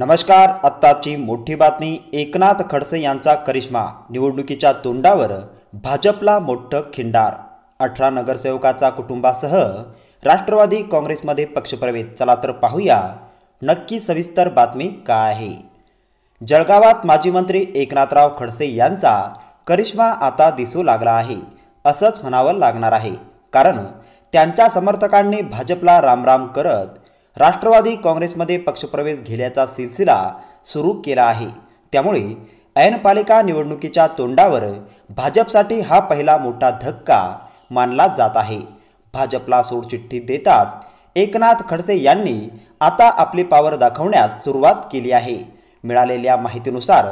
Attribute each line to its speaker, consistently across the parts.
Speaker 1: नमस्कार आत्ताची मोठी बातमी एकनाथ खडसे यांचा करिश्मा निवडणुकीच्या तोंडावर भाजपला मोठं खिंडार अठरा नगरसेवकाचा कुटुंबासह राष्ट्रवादी काँग्रेसमध्ये पक्षप्रवेश चला तर पाहूया नक्की सविस्तर बातमी काय आहे जळगावात माजी मंत्री एकनाथराव खडसे यांचा करिश्मा आता दिसू लागला आहे असंच म्हणावं लागणार आहे कारण त्यांच्या समर्थकांनी भाजपला रामराम करत राष्ट्रवादी काँग्रेसमध्ये पक्षप्रवेश घेण्याचा सिलसिला सुरू केला आहे त्यामुळे ऐनपालिका निवडणुकीच्या तोंडावर भाजपसाठी हा पहिला मोठा धक्का मानला जात आहे भाजपला सोडचिठ्ठी देताच एकनाथ खडसे यांनी आता आपली पावर दाखवण्यास सुरुवात केली आहे मिळालेल्या माहितीनुसार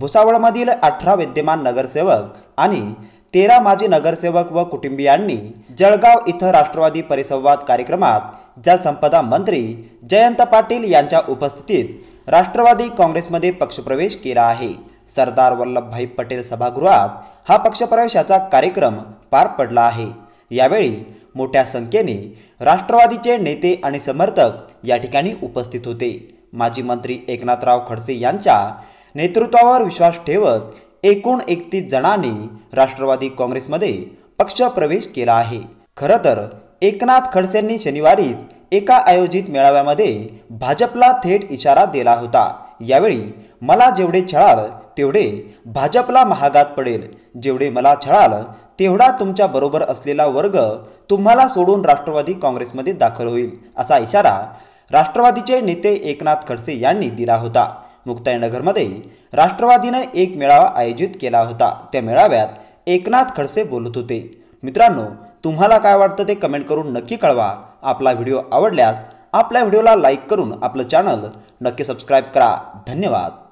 Speaker 1: भुसावळमधील अठरा विद्यमान नगरसेवक आणि तेरा माजी नगरसेवक व कुटुंबियांनी जळगाव इथं राष्ट्रवादी परिसंवाद कार्यक्रमात जलसंपदा मंत्री जयंत पाटील यांच्या उपस्थितीत राष्ट्रवादी काँग्रेसमध्ये पक्षप्रवेश केला आहे सरदार वल्लभभाई पटेल सभागृहात हा पक्षप्रवेशाचा कार्यक्रम पार पडला आहे यावेळी मोठ्या संख्येने राष्ट्रवादीचे नेते आणि समर्थक या ठिकाणी उपस्थित होते माजी मंत्री एकनाथराव खडसे यांच्या नेतृत्वावर विश्वास ठेवत एकूण एकतीस जणांनी राष्ट्रवादी काँग्रेसमध्ये पक्षप्रवेश केला आहे खरं तर एकनाथ खडसेंनी शनिवारीच एका आयोजित मेळाव्यामध्ये भाजपला थेट इशारा दिला होता यावेळी मला जेवढे छळाल तेवढे भाजपला महागात पडेल जेवढे मला छळाल तेवढा तुमच्याबरोबर असलेला वर्ग तुम्हाला सोडून राष्ट्रवादी काँग्रेसमध्ये दाखल होईल असा इशारा राष्ट्रवादीचे नेते एकनाथ खडसे यांनी दिला होता मुक्ताईनगरमध्ये राष्ट्रवादीनं एक मेळावा आयोजित केला होता त्या मेळाव्यात एकनाथ खडसे बोलत होते मित्रांनो तुम्हाला काय वाटतं ते कमेंट करून नक्की कळवा आपला व्हिडिओ आवडल्यास आपल्या व्हिडिओला लाईक करून आपलं चॅनल नक्की सबस्क्राईब करा धन्यवाद